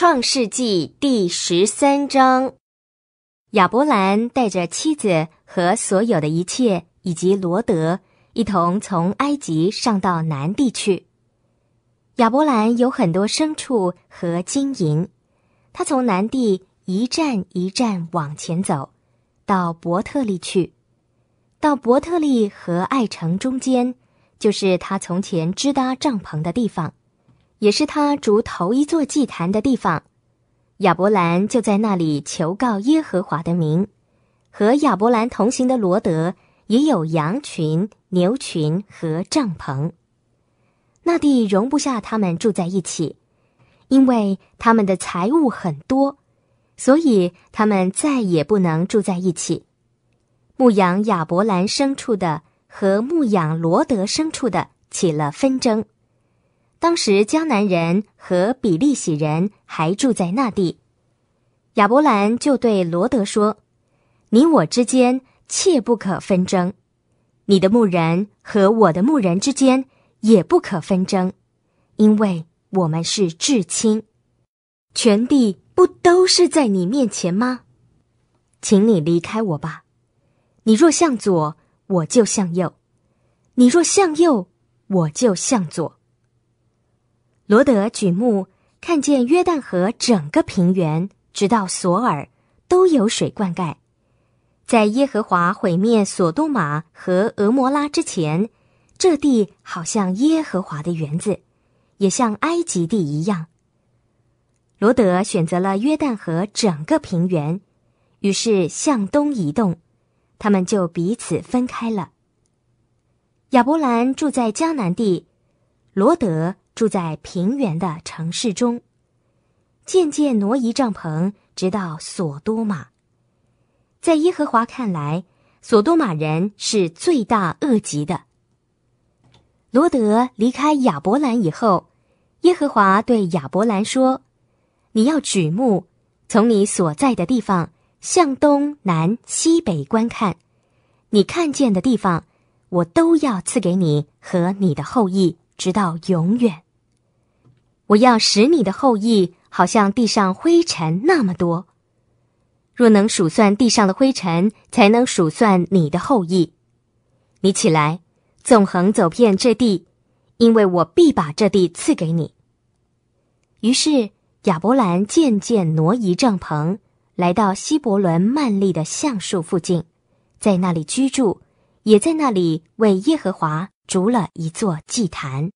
创世纪第十三章，亚伯兰带着妻子和所有的一切，以及罗德，一同从埃及上到南地去。亚伯兰有很多牲畜和金银，他从南地一站一站往前走，到伯特利去，到伯特利和爱城中间，就是他从前支搭帐篷的地方。也是他逐头一座祭坛的地方，亚伯兰就在那里求告耶和华的名。和亚伯兰同行的罗德也有羊群、牛群和帐篷，那地容不下他们住在一起，因为他们的财物很多，所以他们再也不能住在一起。牧养亚伯兰牲畜的和牧养罗德牲畜的起了纷争。当时，江南人和比利喜人还住在那地。亚伯兰就对罗德说：“你我之间切不可纷争，你的牧人和我的牧人之间也不可纷争，因为我们是至亲。全地不都是在你面前吗？请你离开我吧。你若向左，我就向右；你若向右，我就向左。”罗德举目看见约旦河整个平原，直到索尔，都有水灌溉。在耶和华毁灭索多玛和俄摩拉之前，这地好像耶和华的园子，也像埃及地一样。罗德选择了约旦河整个平原，于是向东移动，他们就彼此分开了。亚伯兰住在迦南地，罗德住在平原的城市中，渐渐挪移帐篷，直到索多玛。在耶和华看来，索多玛人是罪大恶极的。罗德离开亚伯兰以后，耶和华对亚伯兰说：“你要举目，从你所在的地方向东南西北观看，你看见的地方，我都要赐给你和你的后裔，直到永远。”我要使你的后裔好像地上灰尘那么多，若能数算地上的灰尘，才能数算你的后裔。你起来，纵横走遍这地，因为我必把这地赐给你。于是亚伯兰渐渐挪移帐篷，来到希伯伦曼利的橡树附近，在那里居住，也在那里为耶和华筑了一座祭坛。